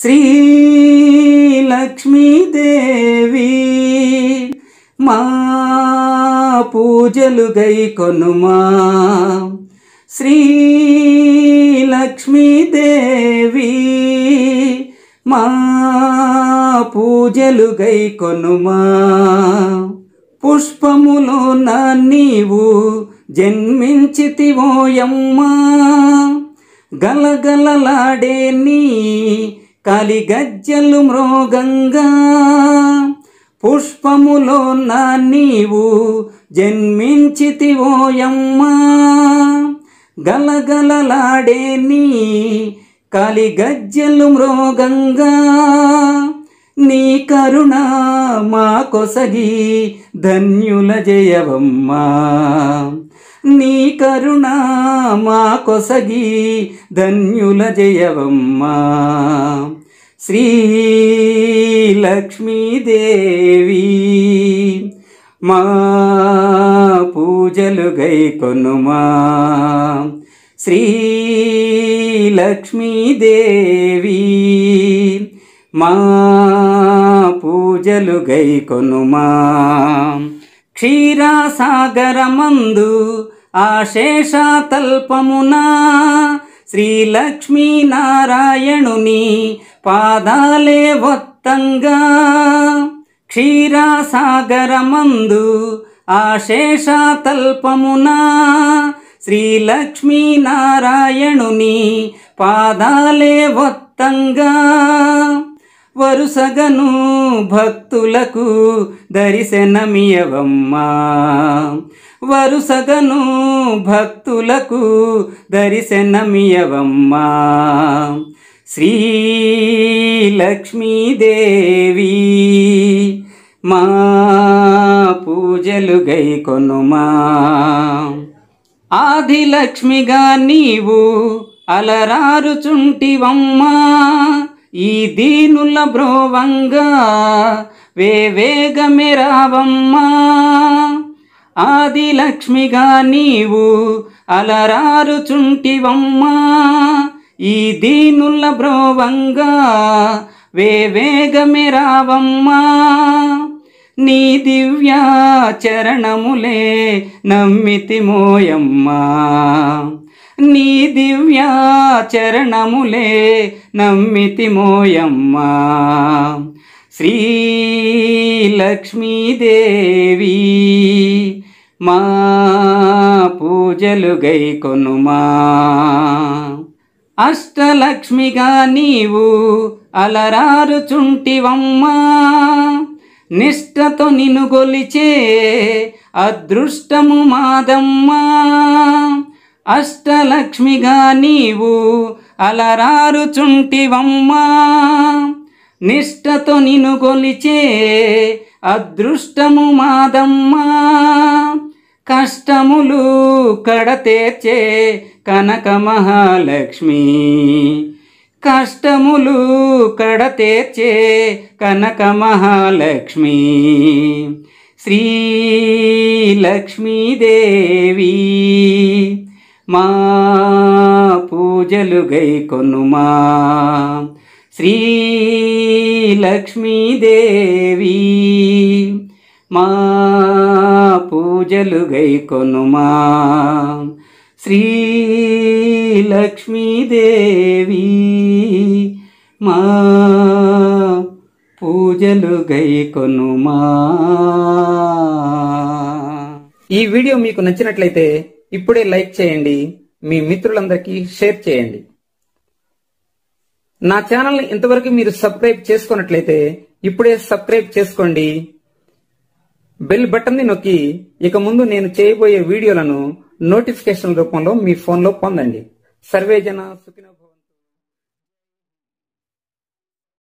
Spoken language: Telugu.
శ్రీలక్ష్మీదేవి మా పూజలు గై కొనుమా శ్రీలక్ష్మీదేవి మా పూజలు గై కొనుమా పుష్పములో నా నీవు జన్మించితివోయమ్మా గలగలలాడే నీ కలిగజ్జలు మృగంగా నా నీవు జన్మించితివోయమ్మా గలగలలాడే నీ కలిగజ్జలు మృగంగా నీ కరుణ మా కొసగి ధన్యుల జయవమ్మా నీ కరుణ మా కొసగి ధన్యుల జయవమ్మా శ్రీ మా పూజలు గై కొనుమా శ్రీ లక్ష్మీదేవి మా పూజలు గై కొనుమా క్షీరాసాగరమందు ఆశేషతల్పమునా శ్రీలక్ష్మీనారాయణుని పాదాలే వత్తంగా క్షీరాసాగరమందు ఆశేషతల్పమునా శ్రీలక్ష్మీనారాయణుని పాదాలే వత్తంగా వరుసగను భక్తులకు దరిశనమియవమ్మా వరుసగను భక్తులకు దరిశనమియవమ్మా శ్రీ లక్ష్మీదేవి మా పూజలు కొనుమా ఆదిలక్ష్మిగా నీవు అలరారుచుంటివమ్మా ఈ దీనుల బ్రోవంగా వేవేగమే రావమ్మా ఆదిలక్ష్మిగా నీవు అలరారుచుంటివమ్మా ఈ దీనుల బ్రోవంగా వేవేగమే రావమ్మా నీ దివ్యాచరణములే చరణములే నమ్మితి మోయమ్మా నీ దివ్యాచరణములే మోయమ్మ శ్రీలక్ష్మీదేవి మా పూజలు కొనుమా అష్టలక్ష్మిగా నీవు అలరారుచుంటివమ్మా నిష్టతో నిన్ను గొలిచే అదృష్టము మాదమ్మా అష్టలక్ష్మిగా నీవు అలరారుచుంటివమ్మా నిష్టతో నిను కొలిచే అదృష్టము మాదమ్మా కష్టములు కడతేర్చే కనక మహాలక్ష్మి కష్టములు కడతేర్చే కనక మహాలక్ష్మి శ్రీలక్ష్మీదేవి మా పూజలు గై కొనుమా శ్రీ లక్ష్మీదేవి మా పూజలు గై కొనుమా శ్రీ లక్ష్మీదేవి మా పూజలు గై కొనుమా ఈ వీడియో మీకు నచ్చినట్లయితే ఇప్పుడే లైక్ చేయండి మీ మిత్రులందరికీ షేర్ చేయండి నా ఛానల్ని ఇంతవరకు మీరు సబ్స్క్రైబ్ చేసుకున్నట్లయితే ఇప్పుడే సబ్స్క్రైబ్ చేసుకోండి బెల్ బటన్ని నొక్కి ఇక ముందు నేను చేయబోయే వీడియోలను నోటిఫికేషన్ రూపంలో మీ ఫోన్లో పొందండి సర్వేజన సుఖినో